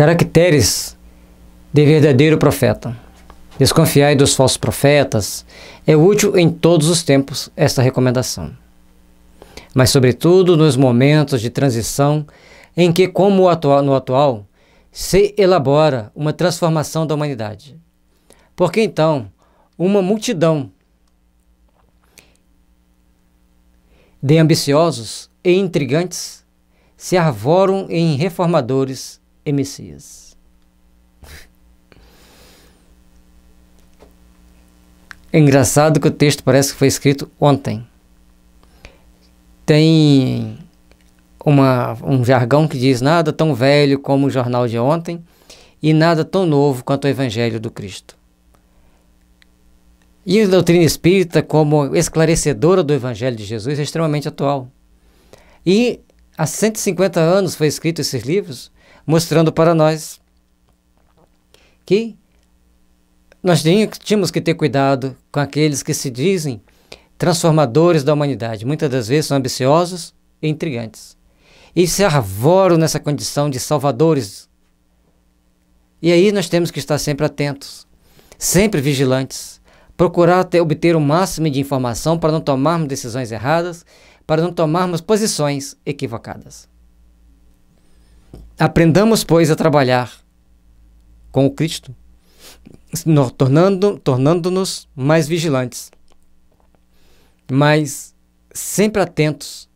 Caracteres de verdadeiro profeta. Desconfiai dos falsos profetas. É útil em todos os tempos esta recomendação. Mas, sobretudo, nos momentos de transição em que, como no atual, se elabora uma transformação da humanidade. Porque então, uma multidão de ambiciosos e intrigantes se arvoram em reformadores é Messias. É engraçado que o texto parece que foi escrito ontem. Tem uma, um jargão que diz nada tão velho como o jornal de ontem e nada tão novo quanto o Evangelho do Cristo. E a doutrina espírita, como esclarecedora do Evangelho de Jesus, é extremamente atual. E há 150 anos foi escrito esses livros, mostrando para nós que nós tínhamos que ter cuidado com aqueles que se dizem transformadores da humanidade. Muitas das vezes são ambiciosos e intrigantes. E se arvoram nessa condição de salvadores. E aí nós temos que estar sempre atentos, sempre vigilantes, procurar ter, obter o máximo de informação para não tomarmos decisões erradas, para não tomarmos posições equivocadas. Aprendamos, pois, a trabalhar com o Cristo, tornando-nos tornando mais vigilantes, mas sempre atentos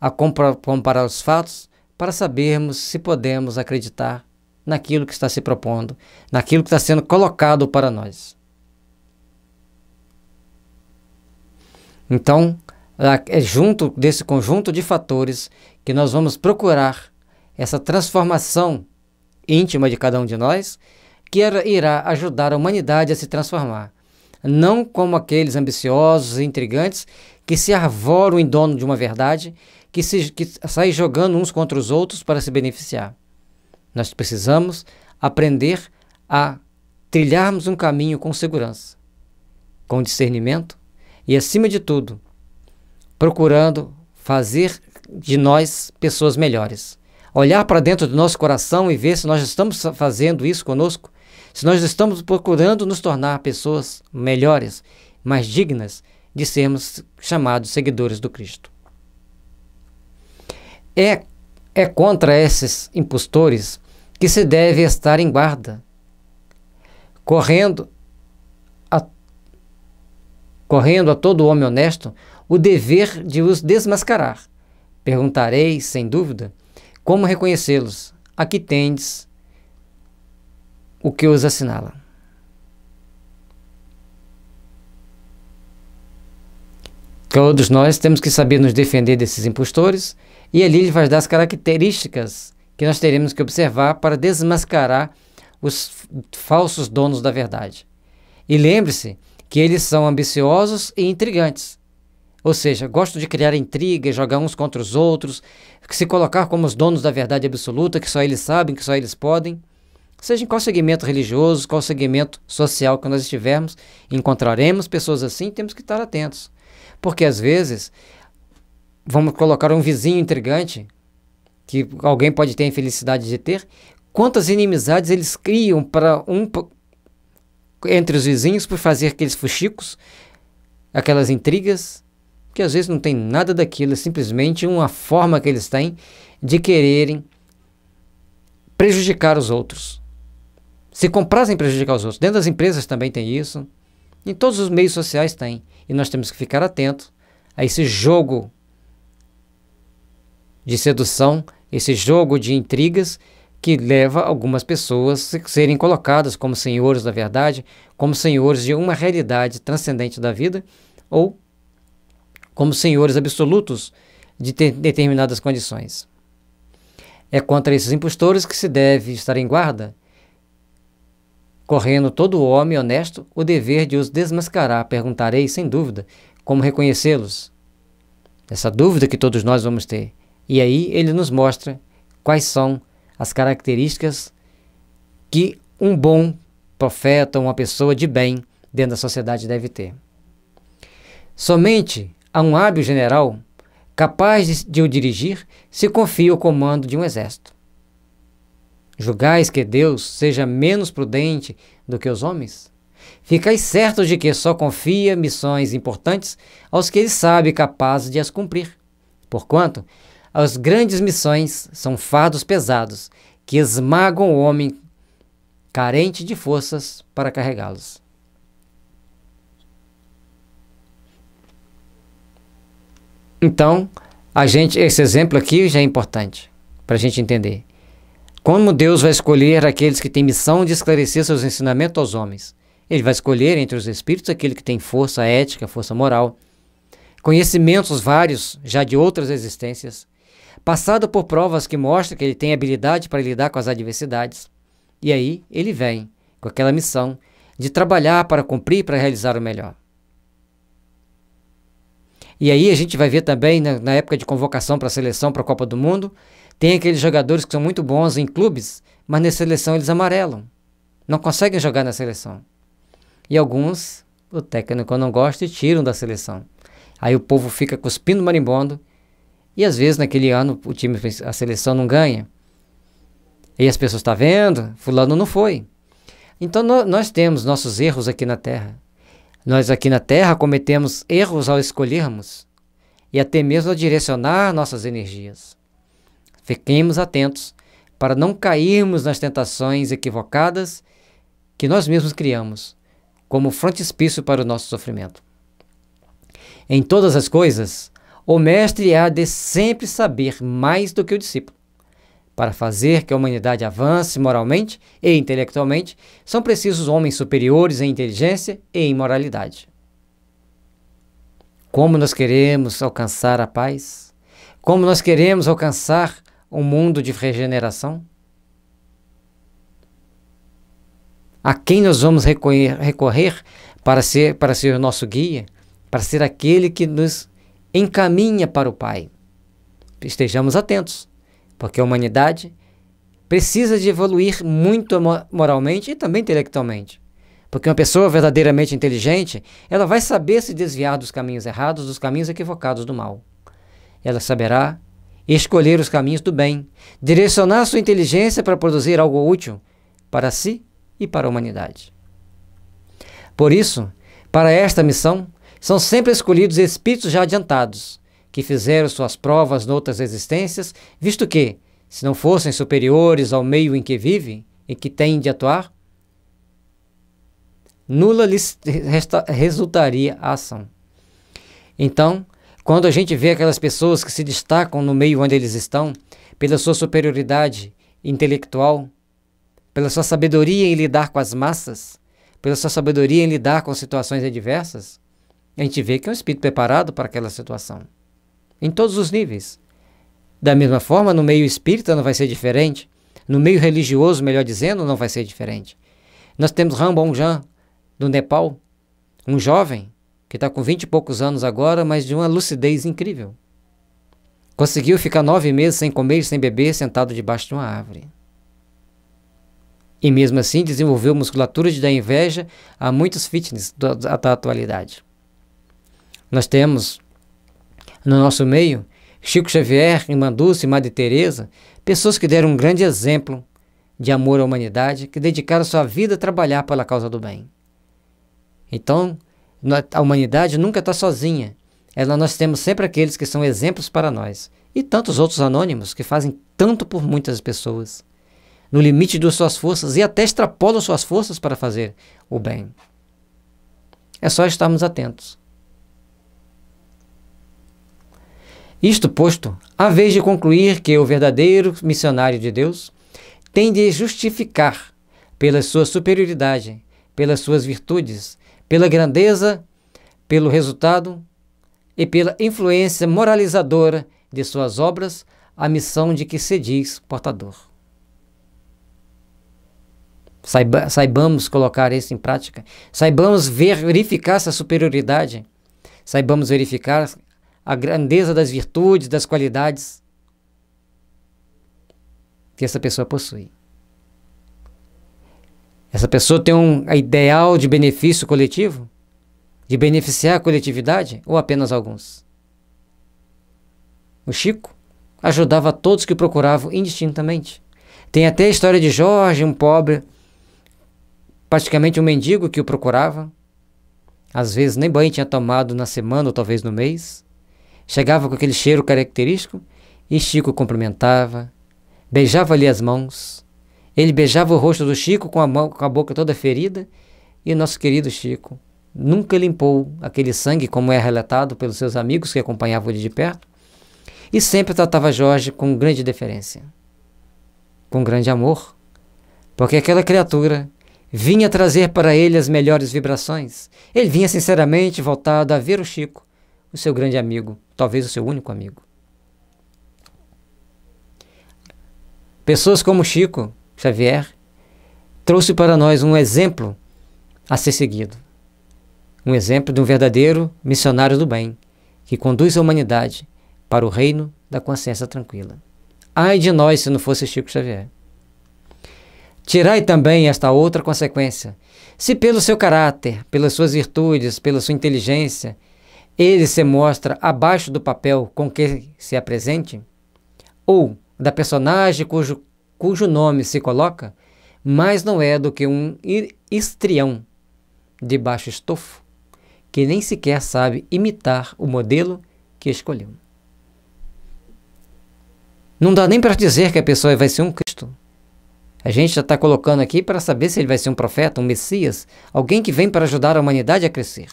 a comparar os fatos para sabermos se podemos acreditar naquilo que está se propondo, naquilo que está sendo colocado para nós. Então, é junto desse conjunto de fatores que nós vamos procurar essa transformação íntima de cada um de nós, que irá ajudar a humanidade a se transformar. Não como aqueles ambiciosos e intrigantes que se arvoram em dono de uma verdade, que, se, que saem jogando uns contra os outros para se beneficiar. Nós precisamos aprender a trilharmos um caminho com segurança, com discernimento e, acima de tudo, procurando fazer de nós pessoas melhores olhar para dentro do nosso coração e ver se nós estamos fazendo isso conosco, se nós estamos procurando nos tornar pessoas melhores, mais dignas de sermos chamados seguidores do Cristo. É, é contra esses impostores que se deve estar em guarda, correndo a, correndo a todo homem honesto o dever de os desmascarar. Perguntarei, sem dúvida, como reconhecê-los? Aqui tendes o que os assinala. Todos nós temos que saber nos defender desses impostores, e ali ele vai dar as características que nós teremos que observar para desmascarar os falsos donos da verdade. E lembre-se que eles são ambiciosos e intrigantes. Ou seja, gostam de criar intriga e jogar uns contra os outros, se colocar como os donos da verdade absoluta, que só eles sabem, que só eles podem. Seja em qual segmento religioso, qual segmento social que nós estivermos, encontraremos pessoas assim, temos que estar atentos. Porque às vezes, vamos colocar um vizinho intrigante, que alguém pode ter a infelicidade de ter, quantas inimizades eles criam para um entre os vizinhos por fazer aqueles fuxicos, aquelas intrigas, que às vezes não tem nada daquilo, é simplesmente uma forma que eles têm de quererem prejudicar os outros. Se comprassem prejudicar os outros. Dentro das empresas também tem isso. Em todos os meios sociais tem. E nós temos que ficar atentos a esse jogo de sedução, esse jogo de intrigas que leva algumas pessoas a serem colocadas como senhores da verdade, como senhores de uma realidade transcendente da vida ou como senhores absolutos de determinadas condições. É contra esses impostores que se deve estar em guarda, correndo todo homem honesto o dever de os desmascarar. Perguntarei, sem dúvida, como reconhecê-los. Essa dúvida que todos nós vamos ter. E aí ele nos mostra quais são as características que um bom profeta, uma pessoa de bem dentro da sociedade deve ter. Somente a um hábil general capaz de o dirigir se confia o comando de um exército. Julgais que Deus seja menos prudente do que os homens? Ficais certos de que só confia missões importantes aos que ele sabe capazes de as cumprir. Porquanto, as grandes missões são fardos pesados que esmagam o homem carente de forças para carregá-los. Então, a gente, esse exemplo aqui já é importante para a gente entender. Como Deus vai escolher aqueles que têm missão de esclarecer seus ensinamentos aos homens? Ele vai escolher entre os espíritos aquele que tem força ética, força moral, conhecimentos vários já de outras existências, passado por provas que mostram que ele tem habilidade para lidar com as adversidades. E aí ele vem com aquela missão de trabalhar para cumprir, para realizar o melhor. E aí a gente vai ver também na, na época de convocação para a seleção, para a Copa do Mundo, tem aqueles jogadores que são muito bons em clubes, mas na seleção eles amarelam. Não conseguem jogar na seleção. E alguns, o técnico não gosta e tiram da seleção. Aí o povo fica cuspindo marimbondo e às vezes naquele ano o time, a seleção não ganha. E as pessoas estão tá vendo, fulano não foi. Então no, nós temos nossos erros aqui na Terra. Nós aqui na Terra cometemos erros ao escolhermos e até mesmo ao direcionar nossas energias. Fiquemos atentos para não cairmos nas tentações equivocadas que nós mesmos criamos como frontispício para o nosso sofrimento. Em todas as coisas, o mestre há de sempre saber mais do que o discípulo. Para fazer que a humanidade avance moralmente e intelectualmente, são precisos homens superiores em inteligência e em moralidade. Como nós queremos alcançar a paz? Como nós queremos alcançar um mundo de regeneração? A quem nós vamos recorrer, para ser, para ser o nosso guia, para ser aquele que nos encaminha para o Pai? Estejamos atentos porque a humanidade precisa de evoluir muito moralmente e também intelectualmente. Porque uma pessoa verdadeiramente inteligente, ela vai saber se desviar dos caminhos errados, dos caminhos equivocados do mal. Ela saberá escolher os caminhos do bem, direcionar sua inteligência para produzir algo útil para si e para a humanidade. Por isso, para esta missão, são sempre escolhidos espíritos já adiantados, que fizeram suas provas noutras existências, visto que, se não fossem superiores ao meio em que vivem e que têm de atuar, nula lhes resta, resultaria a ação. Então, quando a gente vê aquelas pessoas que se destacam no meio onde eles estão, pela sua superioridade intelectual, pela sua sabedoria em lidar com as massas, pela sua sabedoria em lidar com situações adversas, a gente vê que é um espírito preparado para aquela situação em todos os níveis. Da mesma forma, no meio espírita não vai ser diferente, no meio religioso, melhor dizendo, não vai ser diferente. Nós temos Rambonjan, do Nepal, um jovem que está com vinte e poucos anos agora, mas de uma lucidez incrível. Conseguiu ficar nove meses sem comer sem beber, sentado debaixo de uma árvore. E mesmo assim desenvolveu musculatura de dar inveja a muitos fitness da, da atualidade. Nós temos no nosso meio, Chico Xavier, Irmã Dulce, Madre Teresa, pessoas que deram um grande exemplo de amor à humanidade, que dedicaram sua vida a trabalhar pela causa do bem. Então, a humanidade nunca está sozinha. Ela, nós temos sempre aqueles que são exemplos para nós. E tantos outros anônimos que fazem tanto por muitas pessoas, no limite de suas forças e até extrapolam suas forças para fazer o bem. É só estarmos atentos Isto posto, a vez de concluir que o verdadeiro missionário de Deus tem de justificar pela sua superioridade, pelas suas virtudes, pela grandeza, pelo resultado e pela influência moralizadora de suas obras, a missão de que se diz portador. Saiba, saibamos colocar isso em prática, saibamos verificar essa superioridade, saibamos verificar a grandeza das virtudes, das qualidades que essa pessoa possui. Essa pessoa tem um ideal de benefício coletivo? De beneficiar a coletividade ou apenas alguns? O Chico ajudava todos que o procuravam indistintamente. Tem até a história de Jorge, um pobre, praticamente um mendigo que o procurava. Às vezes nem banho tinha tomado na semana ou talvez no mês. Chegava com aquele cheiro característico e Chico cumprimentava, beijava-lhe as mãos. Ele beijava o rosto do Chico com a, mão, com a boca toda ferida e nosso querido Chico nunca limpou aquele sangue, como é relatado pelos seus amigos que acompanhavam ele de perto, e sempre tratava Jorge com grande deferência, com grande amor, porque aquela criatura vinha trazer para ele as melhores vibrações. Ele vinha sinceramente voltado a ver o Chico o seu grande amigo, talvez o seu único amigo. Pessoas como Chico Xavier trouxe para nós um exemplo a ser seguido. Um exemplo de um verdadeiro missionário do bem, que conduz a humanidade para o reino da consciência tranquila. Ai de nós se não fosse Chico Xavier. Tirai também esta outra consequência. Se pelo seu caráter, pelas suas virtudes, pela sua inteligência, ele se mostra abaixo do papel com que se apresente, ou da personagem cujo, cujo nome se coloca, mas não é do que um estrião de baixo estofo, que nem sequer sabe imitar o modelo que escolheu. Não dá nem para dizer que a pessoa vai ser um Cristo. A gente já está colocando aqui para saber se ele vai ser um profeta, um Messias, alguém que vem para ajudar a humanidade a crescer.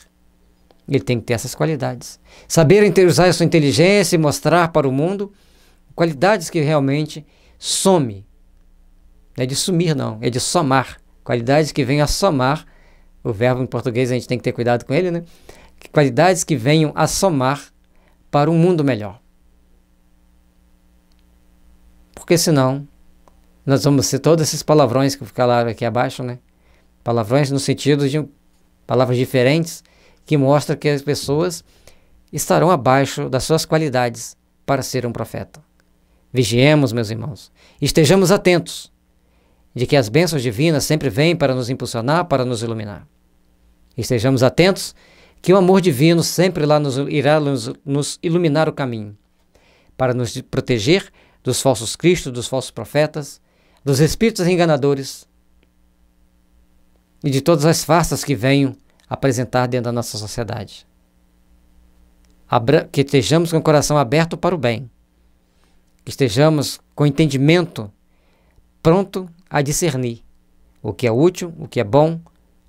Ele tem que ter essas qualidades. Saber usar a sua inteligência e mostrar para o mundo qualidades que realmente some. Não é de sumir, não, é de somar. Qualidades que venham a somar. O verbo em português a gente tem que ter cuidado com ele, né? Qualidades que venham a somar para um mundo melhor. Porque senão nós vamos ser todos esses palavrões que ficaram aqui abaixo, né? Palavrões no sentido de palavras diferentes que mostra que as pessoas estarão abaixo das suas qualidades para ser um profeta. Vigiemos, meus irmãos, estejamos atentos de que as bênçãos divinas sempre vêm para nos impulsionar, para nos iluminar. Estejamos atentos que o amor divino sempre lá nos, irá nos, nos iluminar o caminho, para nos proteger dos falsos cristos, dos falsos profetas, dos espíritos enganadores e de todas as farsas que venham apresentar dentro da nossa sociedade. Abra que estejamos com o coração aberto para o bem, que estejamos com entendimento pronto a discernir o que é útil, o que é bom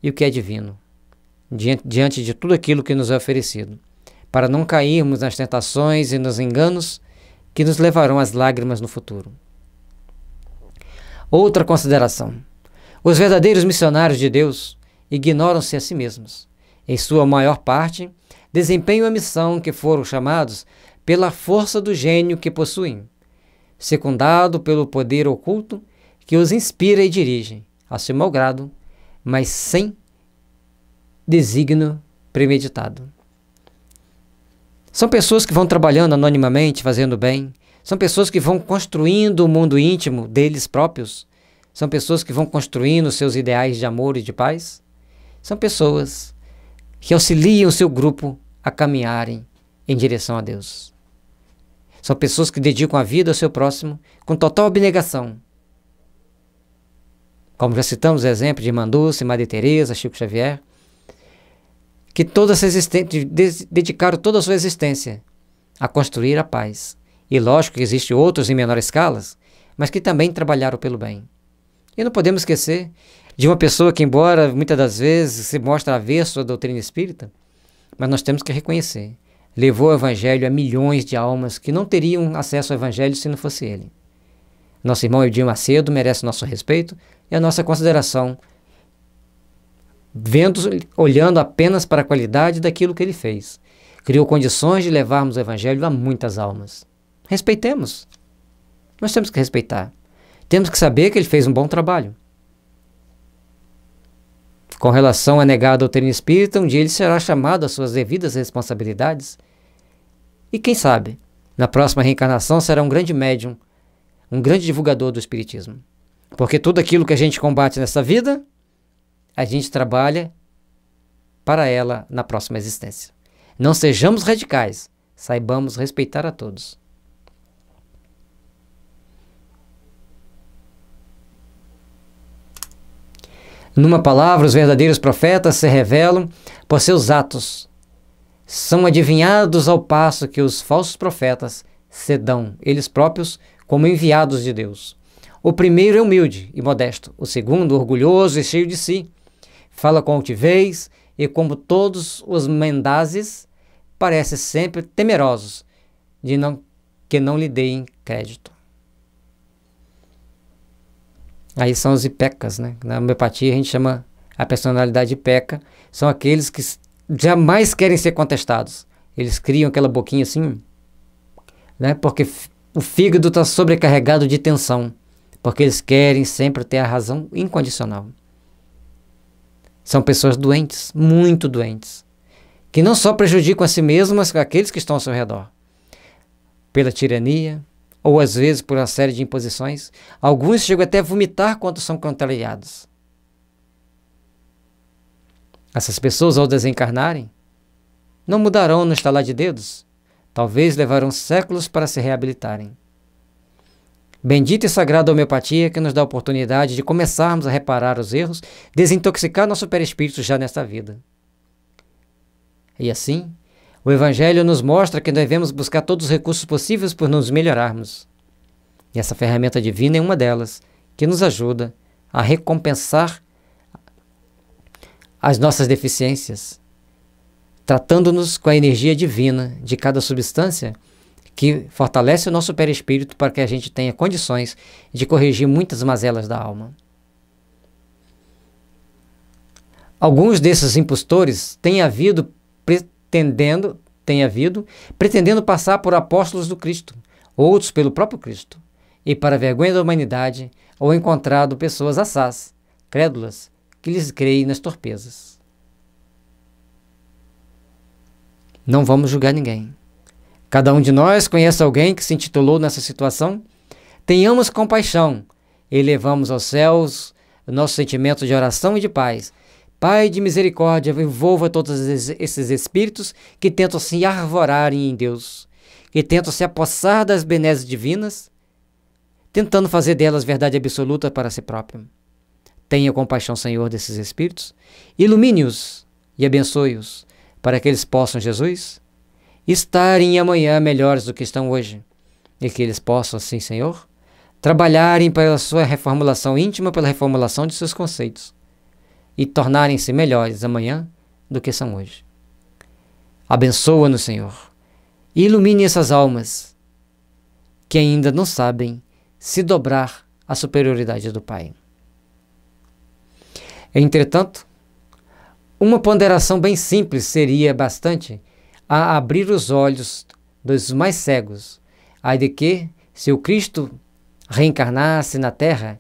e o que é divino, diante, diante de tudo aquilo que nos é oferecido, para não cairmos nas tentações e nos enganos que nos levarão às lágrimas no futuro. Outra consideração: os verdadeiros missionários de Deus ignoram-se a si mesmos. Em sua maior parte, desempenham a missão que foram chamados pela força do gênio que possuem, secundado pelo poder oculto que os inspira e dirige, a seu malgrado, mas sem desígnio premeditado. São pessoas que vão trabalhando anonimamente, fazendo bem. São pessoas que vão construindo o mundo íntimo deles próprios. São pessoas que vão construindo seus ideais de amor e de paz. São pessoas que auxiliam o seu grupo a caminharem em direção a Deus. São pessoas que dedicam a vida ao seu próximo com total abnegação. Como já citamos o exemplo de Mandúcia, Madre Teresa, Chico Xavier, que dedicaram toda a sua existência a construir a paz. E lógico que existem outros em menor escalas, mas que também trabalharam pelo bem. E não podemos esquecer de uma pessoa que, embora muitas das vezes se mostra avesso à doutrina espírita, mas nós temos que reconhecer. Levou o Evangelho a milhões de almas que não teriam acesso ao Evangelho se não fosse ele. Nosso irmão Edir Macedo merece nosso respeito e a nossa consideração, vendo, olhando apenas para a qualidade daquilo que ele fez. Criou condições de levarmos o Evangelho a muitas almas. Respeitemos. Nós temos que respeitar. Temos que saber que ele fez um bom trabalho. Com relação a negar a doutrina espírita, um dia ele será chamado às suas devidas responsabilidades. E quem sabe, na próxima reencarnação será um grande médium, um grande divulgador do espiritismo. Porque tudo aquilo que a gente combate nessa vida, a gente trabalha para ela na próxima existência. Não sejamos radicais, saibamos respeitar a todos. Numa palavra, os verdadeiros profetas se revelam por seus atos. São adivinhados ao passo que os falsos profetas se dão, eles próprios, como enviados de Deus. O primeiro é humilde e modesto, o segundo, orgulhoso e cheio de si. Fala com altivez e, como todos os mendazes, parece sempre temerosos de não, que não lhe deem crédito. Aí são os IPECAs, né? Na homeopatia a gente chama a personalidade IPECA, são aqueles que jamais querem ser contestados. Eles criam aquela boquinha assim, né? Porque o fígado está sobrecarregado de tensão, porque eles querem sempre ter a razão incondicional. São pessoas doentes, muito doentes, que não só prejudicam a si mesmas, mas aqueles que estão ao seu redor, pela tirania, ou às vezes por uma série de imposições. Alguns chegam até a vomitar quando são contrariados. Essas pessoas, ao desencarnarem, não mudarão no estalar de dedos. Talvez levarão séculos para se reabilitarem. Bendita e sagrada homeopatia que nos dá a oportunidade de começarmos a reparar os erros, desintoxicar nosso perispírito já nesta vida. E assim, o Evangelho nos mostra que devemos buscar todos os recursos possíveis por nos melhorarmos. E essa ferramenta divina é uma delas, que nos ajuda a recompensar as nossas deficiências, tratando-nos com a energia divina de cada substância que fortalece o nosso perispírito para que a gente tenha condições de corrigir muitas mazelas da alma. Alguns desses impostores têm havido tendendo, tem havido, pretendendo passar por apóstolos do Cristo, outros pelo próprio Cristo, e para vergonha da humanidade, ou encontrado pessoas assás, crédulas, que lhes creem nas torpezas. Não vamos julgar ninguém. Cada um de nós conhece alguém que se intitulou nessa situação. Tenhamos compaixão, elevamos aos céus nossos sentimentos de oração e de paz, Pai de misericórdia, envolva todos esses espíritos que tentam se arvorarem em Deus, que tentam se apossar das benesses divinas, tentando fazer delas verdade absoluta para si próprio. Tenha compaixão, Senhor, desses espíritos, ilumine-os e abençoe-os, para que eles possam, Jesus, estarem amanhã melhores do que estão hoje, e que eles possam, sim, Senhor, trabalharem pela sua reformulação íntima, pela reformulação de seus conceitos e tornarem-se melhores amanhã do que são hoje. Abençoa-nos, Senhor, e ilumine essas almas que ainda não sabem se dobrar à superioridade do Pai. Entretanto, uma ponderação bem simples seria bastante a abrir os olhos dos mais cegos, aí de que, se o Cristo reencarnasse na terra,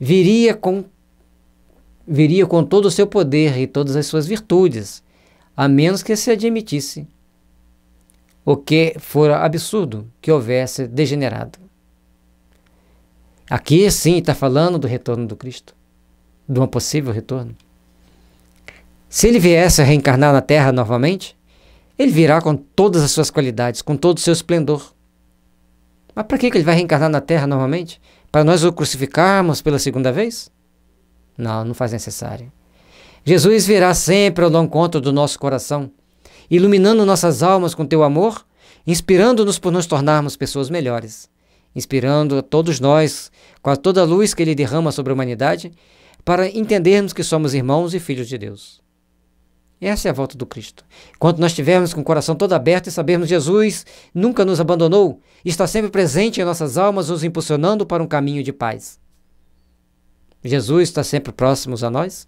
viria com viria com todo o seu poder e todas as suas virtudes, a menos que se admitisse o que fora absurdo que houvesse degenerado. Aqui sim está falando do retorno do Cristo, de um possível retorno. Se ele viesse a reencarnar na Terra novamente, ele virá com todas as suas qualidades, com todo o seu esplendor. Mas para que ele vai reencarnar na Terra novamente? Para nós o crucificarmos pela segunda vez? Não, não faz necessário. Jesus virá sempre ao encontro do nosso coração, iluminando nossas almas com teu amor, inspirando-nos por nos tornarmos pessoas melhores, inspirando a todos nós com toda a luz que ele derrama sobre a humanidade, para entendermos que somos irmãos e filhos de Deus. Essa é a volta do Cristo. Quando nós estivermos com o coração todo aberto e sabermos que Jesus nunca nos abandonou, está sempre presente em nossas almas, nos impulsionando para um caminho de paz. Jesus está sempre próximos a nós,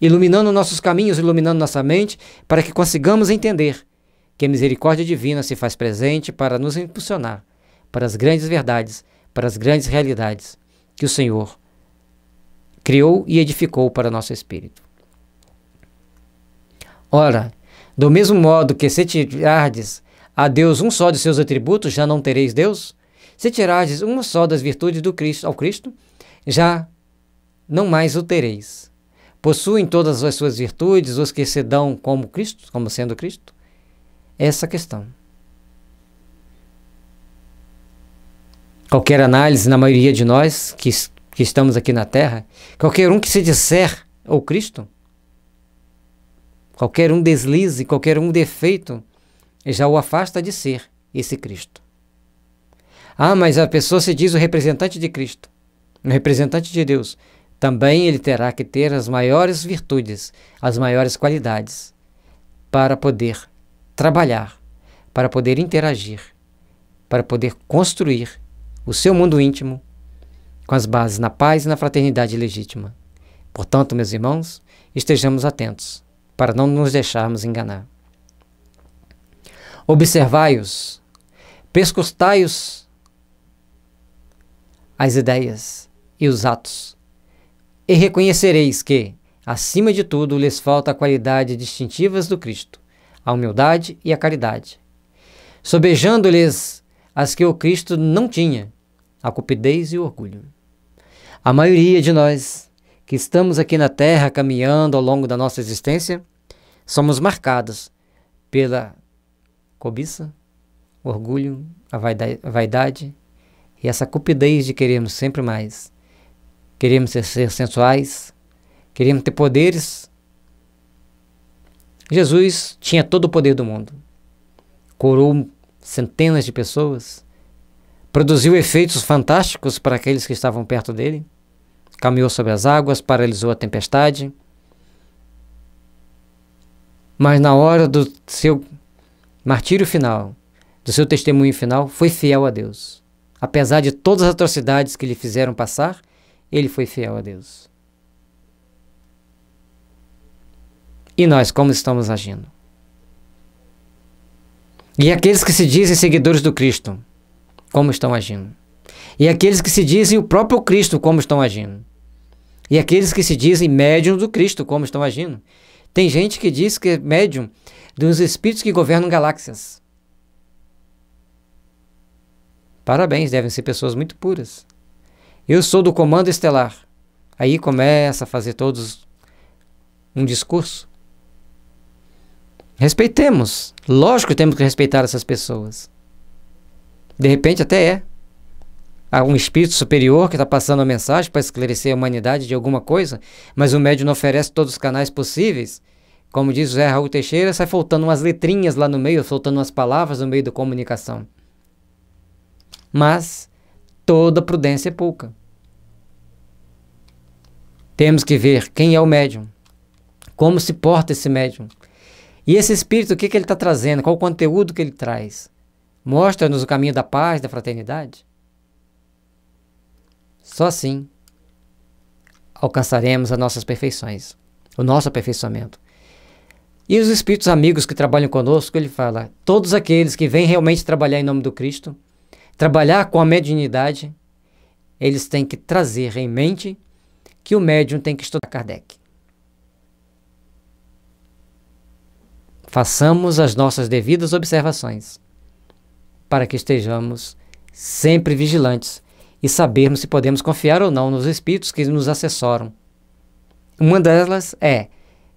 iluminando nossos caminhos, iluminando nossa mente, para que consigamos entender que a misericórdia divina se faz presente para nos impulsionar para as grandes verdades, para as grandes realidades que o Senhor criou e edificou para nosso espírito. Ora, do mesmo modo que se tirardes a Deus um só de seus atributos, já não tereis Deus? Se tirardes uma só das virtudes do Cristo ao Cristo, já não mais o tereis. Possuem todas as suas virtudes os que se dão como Cristo, como sendo Cristo? Essa questão. Qualquer análise na maioria de nós que, que estamos aqui na Terra, qualquer um que se disser ou Cristo, qualquer um deslize, qualquer um defeito, já o afasta de ser esse Cristo. Ah, mas a pessoa se diz o representante de Cristo, o representante de Deus. Também ele terá que ter as maiores virtudes, as maiores qualidades, para poder trabalhar, para poder interagir, para poder construir o seu mundo íntimo com as bases na paz e na fraternidade legítima. Portanto, meus irmãos, estejamos atentos para não nos deixarmos enganar. Observai-os, pescostai os as ideias e os atos e reconhecereis que, acima de tudo, lhes falta a qualidade distintivas do Cristo, a humildade e a caridade. Sobejando-lhes as que o Cristo não tinha, a cupidez e o orgulho. A maioria de nós que estamos aqui na Terra caminhando ao longo da nossa existência, somos marcados pela cobiça, orgulho, a vaidade e essa cupidez de querermos sempre mais queremos ser, sensuais, queremos ter poderes. Jesus tinha todo o poder do mundo, curou centenas de pessoas, produziu efeitos fantásticos para aqueles que estavam perto dele, caminhou sobre as águas, paralisou a tempestade. Mas na hora do seu martírio final, do seu testemunho final, foi fiel a Deus. Apesar de todas as atrocidades que lhe fizeram passar ele foi fiel a Deus. E nós, como estamos agindo? E aqueles que se dizem seguidores do Cristo, como estão agindo? E aqueles que se dizem o próprio Cristo, como estão agindo? E aqueles que se dizem médium do Cristo, como estão agindo? Tem gente que diz que é médium dos espíritos que governam galáxias. Parabéns, devem ser pessoas muito puras. Eu sou do comando estelar. Aí começa a fazer todos um discurso. Respeitemos. Lógico que temos que respeitar essas pessoas. De repente, até é. Há um espírito superior que está passando a mensagem para esclarecer a humanidade de alguma coisa, mas o médium não oferece todos os canais possíveis. Como diz Zé Raul Teixeira, sai faltando umas letrinhas lá no meio, faltando umas palavras no meio da comunicação. Mas toda prudência é pouca. Temos que ver quem é o médium, como se porta esse médium. E esse espírito, o que, que ele está trazendo? Qual o conteúdo que ele traz? Mostra-nos o caminho da paz, da fraternidade? Só assim alcançaremos as nossas perfeições, o nosso aperfeiçoamento. E os espíritos amigos que trabalham conosco, ele fala: todos aqueles que vêm realmente trabalhar em nome do Cristo, trabalhar com a mediunidade, eles têm que trazer em mente que o médium tem que estudar Kardec. Façamos as nossas devidas observações para que estejamos sempre vigilantes e sabermos se podemos confiar ou não nos espíritos que nos assessoram. Uma delas é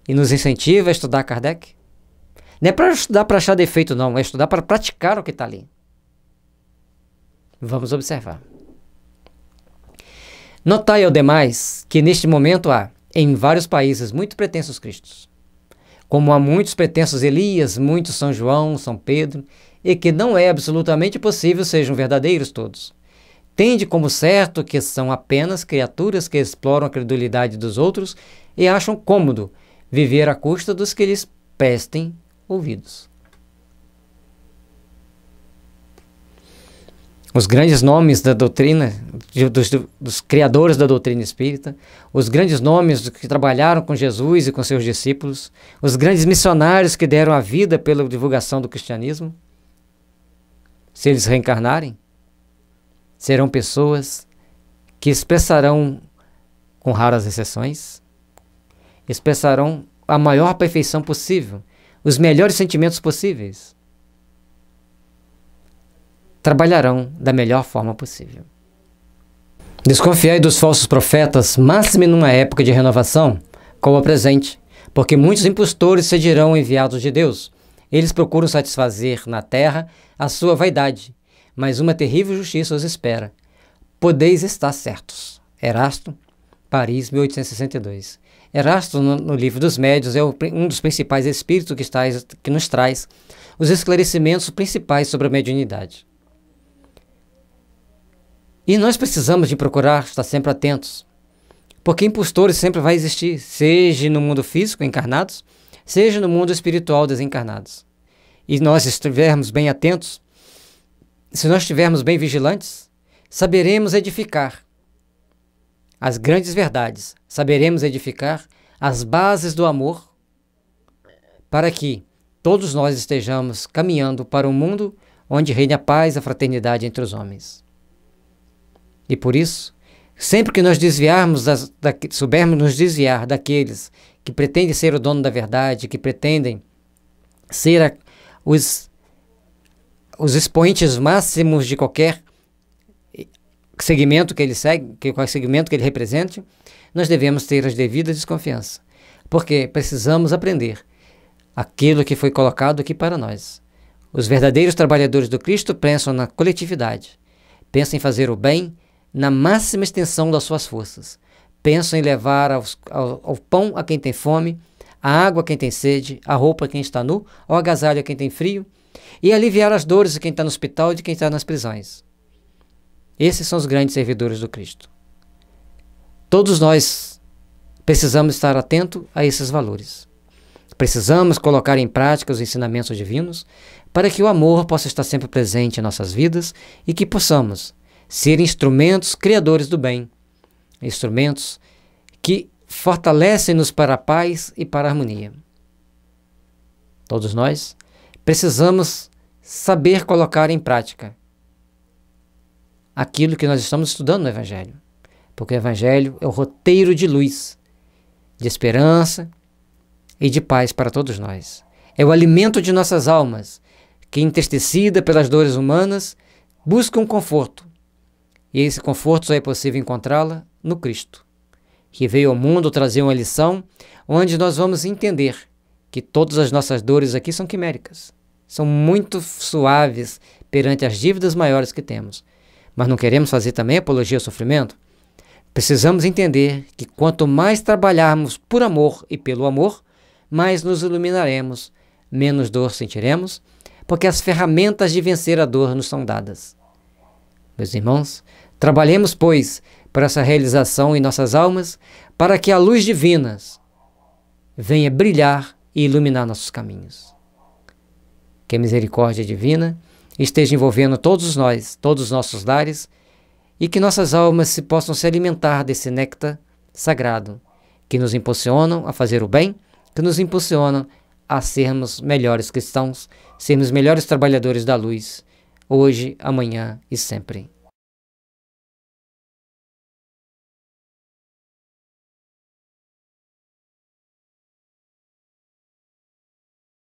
e nos incentiva a estudar Kardec. Não é para estudar para achar defeito, não, é estudar para praticar o que está ali. Vamos observar. Notai, ao demais, que neste momento há, em vários países, muitos pretensos cristos, como há muitos pretensos Elias, muitos São João, São Pedro, e que não é absolutamente possível sejam verdadeiros todos. Tende como certo que são apenas criaturas que exploram a credulidade dos outros e acham cômodo viver à custa dos que lhes pestem ouvidos. os grandes nomes da doutrina, de, dos, dos, criadores da doutrina espírita, os grandes nomes que trabalharam com Jesus e com seus discípulos, os grandes missionários que deram a vida pela divulgação do cristianismo, se eles reencarnarem, serão pessoas que expressarão, com raras exceções, expressarão a maior perfeição possível, os melhores sentimentos possíveis trabalharão da melhor forma possível. Desconfiai dos falsos profetas, em numa época de renovação, como a presente, porque muitos impostores se dirão enviados de Deus. Eles procuram satisfazer na terra a sua vaidade, mas uma terrível justiça os espera. Podeis estar certos. Erasto, Paris, 1862. Erasto, no, Livro dos Médios, é um dos principais espíritos que, está, que nos traz os esclarecimentos principais sobre a mediunidade. E nós precisamos de procurar estar sempre atentos, porque impostores sempre vai existir, seja no mundo físico encarnados, seja no mundo espiritual desencarnados. E nós estivermos bem atentos, se nós estivermos bem vigilantes, saberemos edificar as grandes verdades, saberemos edificar as bases do amor para que todos nós estejamos caminhando para um mundo onde reine a paz e a fraternidade entre os homens. E por isso, sempre que nós desviarmos, das, da, soubermos nos desviar daqueles que pretendem ser o dono da verdade, que pretendem ser a, os, os expoentes máximos de qualquer segmento que ele segue, que, qualquer segmento que ele represente, nós devemos ter as devidas desconfiança, porque precisamos aprender aquilo que foi colocado aqui para nós. Os verdadeiros trabalhadores do Cristo pensam na coletividade, pensam em fazer o bem na máxima extensão das suas forças. Pensam em levar aos, ao, ao, pão a quem tem fome, a água a quem tem sede, a roupa a quem está nu, ao agasalho a quem tem frio, e aliviar as dores de quem está no hospital e de quem está nas prisões. Esses são os grandes servidores do Cristo. Todos nós precisamos estar atento a esses valores. Precisamos colocar em prática os ensinamentos divinos para que o amor possa estar sempre presente em nossas vidas e que possamos ser instrumentos criadores do bem, instrumentos que fortalecem-nos para a paz e para a harmonia. Todos nós precisamos saber colocar em prática aquilo que nós estamos estudando no Evangelho, porque o Evangelho é o roteiro de luz, de esperança e de paz para todos nós. É o alimento de nossas almas, que, entristecida pelas dores humanas, busca um conforto e esse conforto só é possível encontrá-la no Cristo, que veio ao mundo trazer uma lição onde nós vamos entender que todas as nossas dores aqui são quiméricas, são muito suaves perante as dívidas maiores que temos. Mas não queremos fazer também apologia ao sofrimento? Precisamos entender que quanto mais trabalharmos por amor e pelo amor, mais nos iluminaremos, menos dor sentiremos, porque as ferramentas de vencer a dor nos são dadas. Meus irmãos, Trabalhemos, pois, para essa realização em nossas almas, para que a luz divina venha brilhar e iluminar nossos caminhos. Que a misericórdia divina esteja envolvendo todos nós, todos os nossos lares, e que nossas almas se possam se alimentar desse néctar sagrado, que nos impulsionam a fazer o bem, que nos impulsionam a sermos melhores cristãos, sermos melhores trabalhadores da luz, hoje, amanhã e sempre.